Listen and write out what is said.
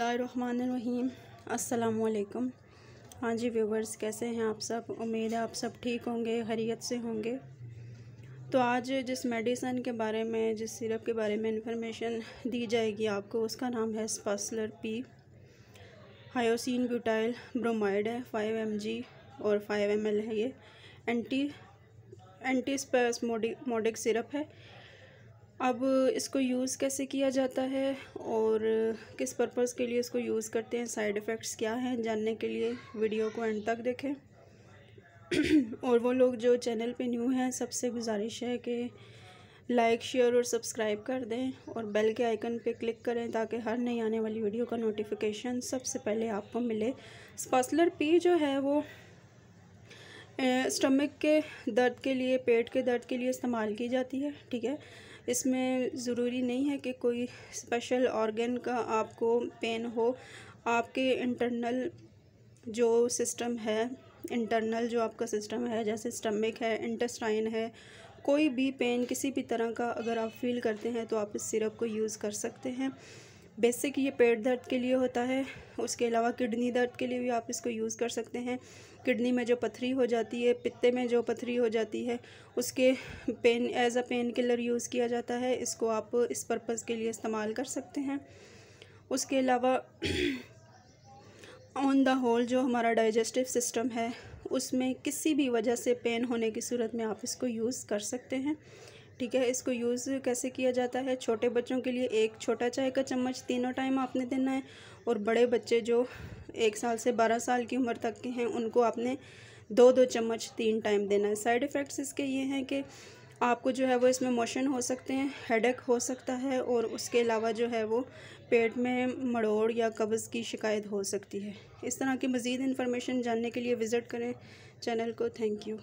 बसमीम अल्लाम हाँ जी व्यूवर्स कैसे हैं आप सब उम्मीद है आप सब ठीक होंगे हरीत से होंगे तो आज जिस मेडिसन के बारे में जिस सिरप के बारे में इंफॉर्मेशन दी जाएगी आपको उसका नाम है Spasler P hyoscine butyl bromide है फाइव एम जी और फाइव एम एल है ये anti anti spasmodic syrup है अब इसको यूज़ कैसे किया जाता है और किस पर्पज़ के लिए इसको यूज़ करते हैं साइड इफ़ेक्ट्स क्या हैं जानने के लिए वीडियो को एंड तक देखें और वो लोग जो चैनल पे न्यू हैं सबसे गुजारिश है कि लाइक शेयर और सब्सक्राइब कर दें और बेल के आइकन पे क्लिक करें ताकि हर नई आने वाली वीडियो का नोटिफिकेशन सबसे पहले आपको मिले स्पासलर पी जो है वो स्टमक के दर्द के लिए पेट के दर्द के लिए इस्तेमाल की जाती है ठीक है इसमें ज़रूरी नहीं है कि कोई स्पेशल ऑर्गन का आपको पेन हो आपके इंटरनल जो सिस्टम है इंटरनल जो आपका सिस्टम है जैसे स्टमक है इंटेस्टाइन है कोई भी पेन किसी भी तरह का अगर आप फील करते हैं तो आप इस सिरप को यूज़ कर सकते हैं बेसिक ये पेट दर्द के लिए होता है उसके अलावा किडनी दर्द के लिए भी आप इसको यूज़ कर सकते हैं किडनी में जो पथरी हो जाती है पित्ते में जो पथरी हो जाती है उसके pain as a pain killer use किया जाता है इसको आप इस पर्पज़ के लिए इस्तेमाल कर सकते हैं उसके अलावा ऑन द होल जो हमारा डाइजेस्टिव सिस्टम है उसमें किसी भी वजह से पेन होने की सूरत में आप इसको यूज़ कर सकते हैं ठीक है इसको यूज़ कैसे किया जाता है छोटे बच्चों के लिए एक छोटा चाय का चम्मच तीनों टाइम आपने देना है और बड़े बच्चे जो एक साल से बारह साल की उम्र तक के हैं उनको आपने दो दो चम्मच तीन टाइम देना है साइड इफ़ेक्ट्स इसके ये हैं कि आपको जो है वो इसमें मोशन हो सकते हैं हेडेक हो सकता है और उसके अलावा जो है वो पेट में मड़ोड़ या कब्ज़ की शिकायत हो सकती है इस तरह की मज़ीद इन्फॉर्मेशन जानने के लिए विज़िट करें चैनल को थैंक यू